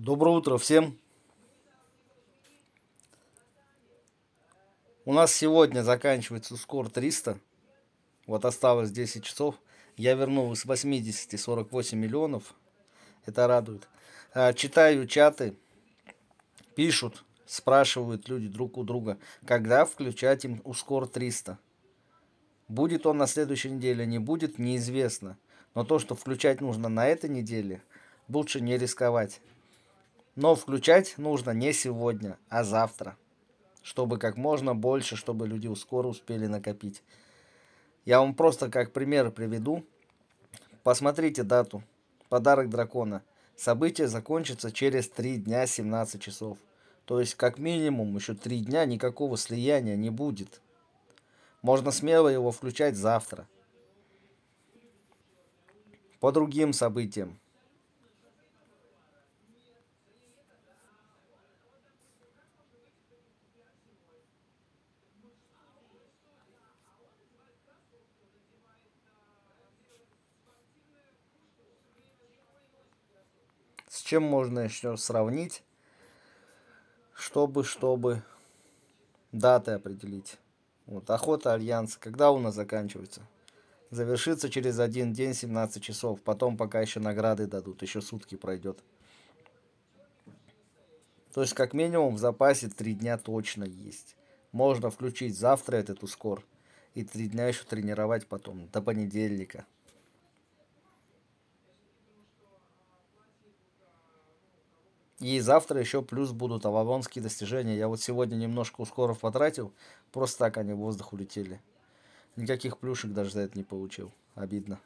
Доброе утро всем! У нас сегодня заканчивается скор 300. Вот осталось 10 часов. Я вернул из 80 48 миллионов. Это радует. А, читаю чаты. Пишут, спрашивают люди друг у друга, когда включать им ускор 300. Будет он на следующей неделе, не будет, неизвестно. Но то, что включать нужно на этой неделе, лучше не рисковать. Но включать нужно не сегодня, а завтра, чтобы как можно больше, чтобы люди скоро успели накопить. Я вам просто как пример приведу. Посмотрите дату. Подарок дракона. Событие закончится через 3 дня 17 часов. То есть, как минимум, еще 3 дня никакого слияния не будет. Можно смело его включать завтра. По другим событиям. чем можно еще сравнить, чтобы, чтобы даты определить. Вот, охота Альянса, когда у нас заканчивается? Завершится через один день, 17 часов. Потом пока еще награды дадут, еще сутки пройдет. То есть, как минимум, в запасе 3 дня точно есть. Можно включить завтра этот ускор и 3 дня еще тренировать потом, до понедельника. И завтра еще плюс будут авалонские достижения. Я вот сегодня немножко ускоров потратил. Просто так они в воздух улетели. Никаких плюшек даже за это не получил. Обидно.